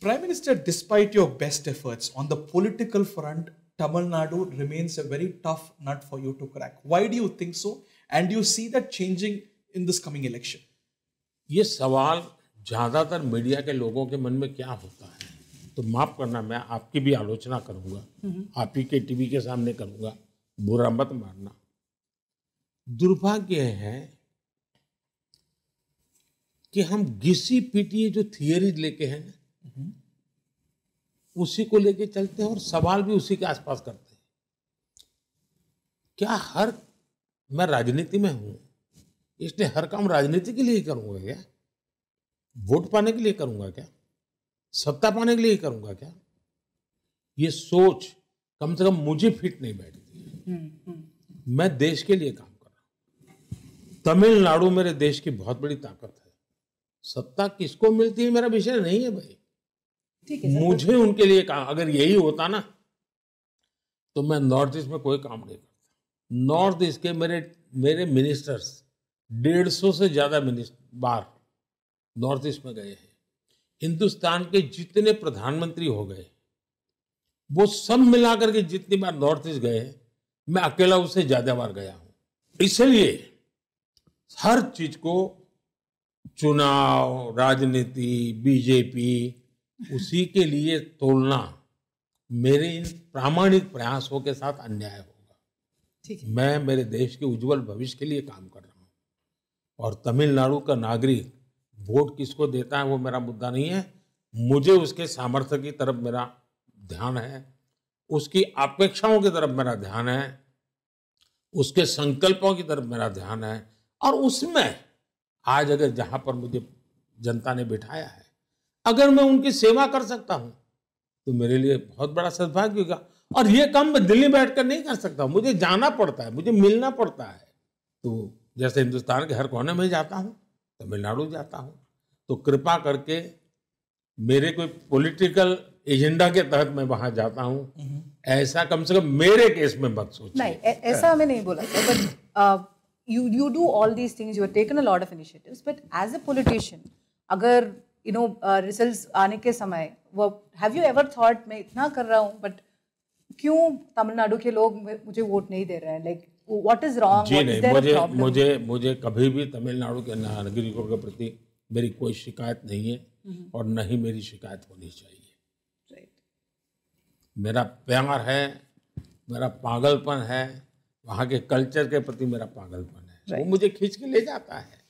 Prime Minister, despite your best efforts on the political front, Tamil Nadu remains a very tough nut for you to crack. Why do you think so? And do you see that changing in this coming election? ये सवाल ज़्यादातर media के लोगों के मन में क्या होता है तो माफ़ करना मैं आपकी भी आलोचना करूंगा आप ही के टीवी के सामने करूंगा बुरा मत मारना दुर्भाग्य है कि हम घिसी पीटी जो थियोरीज लेके हैं ना उसी को लेके चलते हैं और सवाल भी उसी के आसपास करते हैं क्या हर मैं राजनीति में हूं इसलिए हर काम राजनीति के लिए ही करूंगा क्या वोट पाने के लिए करूंगा क्या सत्ता पाने के लिए ही करूंगा क्या ये सोच कम से कम मुझे फिट नहीं बैठती हम्म, हम्म। मैं देश के लिए काम कर रहा तमिलनाडु मेरे देश की बहुत बड़ी ताकत है सत्ता किसको मिलती है मेरा विषय नहीं है भाई ठीक है तो मुझे उनके लिए कहा अगर यही होता ना तो मैं नॉर्थ ईस्ट में कोई काम नहीं करता नॉर्थ ईस्ट के मेरे मेरे मिनिस्टर्स डेढ़ सौ से ज़्यादा मिनिस्टर बार नॉर्थ ईस्ट में गए हैं हिंदुस्तान के जितने प्रधानमंत्री हो गए वो सब मिलाकर के जितनी बार नॉर्थ ईस्ट गए मैं अकेला उससे ज़्यादा बार गया हूं इसलिए हर चीज़ को चुनाव राजनीति बीजेपी उसी के लिए तोड़ना मेरे इन प्रामाणिक प्रयासों के साथ अन्याय होगा ठीक है मैं मेरे देश के उज्जवल भविष्य के लिए काम कर रहा हूँ और तमिलनाडु का नागरिक वोट किसको देता है वो मेरा मुद्दा नहीं है मुझे उसके सामर्थ्य की तरफ मेरा ध्यान है उसकी अपेक्षाओं की तरफ मेरा ध्यान है उसके संकल्पों की तरफ मेरा ध्यान है और उसमें आज अगर जहाँ पर मुझे जनता ने बिठाया है अगर मैं उनकी सेवा कर सकता हूँ तो मेरे लिए बहुत बड़ा सद्भाग्य होगा और ये काम मैं दिल्ली बैठ कर नहीं कर सकता मुझे जाना पड़ता है मुझे मिलना पड़ता है तो जैसे हिंदुस्तान के हर कोने में जाता हूँ तमिलनाडु जाता हूँ तो कृपा करके मेरे कोई पॉलिटिकल एजेंडा के तहत मैं वहां जाता हूँ हम्म। ऐसा कम से कम मेरे केस में मत सोच नहीं ऐसा हमें नहीं बोला but you you do all these things you are taken a lot of initiatives but as a politician अगर यू नो रिजल्ट आने के समय वो हैव यू एवर थॉट मैं इतना कर रहा हूँ बट क्यों तमिलनाडु के लोग मुझे वोट नहीं दे रहे हैं लाइक वॉट इज रॉन्ग जी नहीं मुझे मुझे मुझे कभी भी तमिलनाडु के नागरिकों के प्रति मेरी कोई शिकायत नहीं है हम्म। और न ही मेरी शिकायत होनी चाहिए मेरा प्यार है मेरा पागलपन है वहाँ के कल्चर के प्रति मेरा पागलपन है वो मुझे खींच के ले जाता है